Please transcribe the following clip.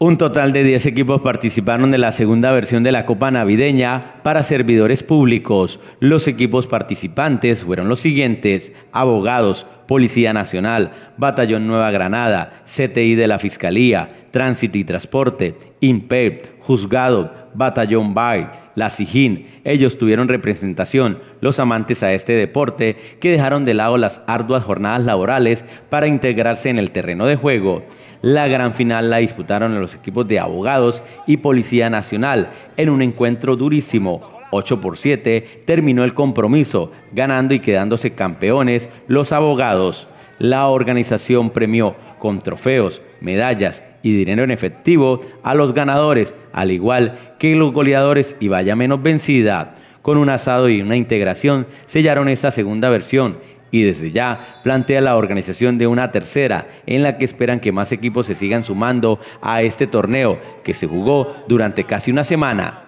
Un total de 10 equipos participaron de la segunda versión de la Copa Navideña para servidores públicos. Los equipos participantes fueron los siguientes, abogados, Policía Nacional, Batallón Nueva Granada, CTI de la Fiscalía, Tránsito y Transporte, INPEP, Juzgado, Batallón BAI, la Sijín, Ellos tuvieron representación, los amantes a este deporte, que dejaron de lado las arduas jornadas laborales para integrarse en el terreno de juego. La gran final la disputaron los equipos de abogados y Policía Nacional en un encuentro durísimo, 8 por 7 terminó el compromiso, ganando y quedándose campeones los abogados. La organización premió con trofeos, medallas y dinero en efectivo a los ganadores, al igual que los goleadores y vaya menos vencida. Con un asado y una integración sellaron esta segunda versión y desde ya plantea la organización de una tercera en la que esperan que más equipos se sigan sumando a este torneo que se jugó durante casi una semana.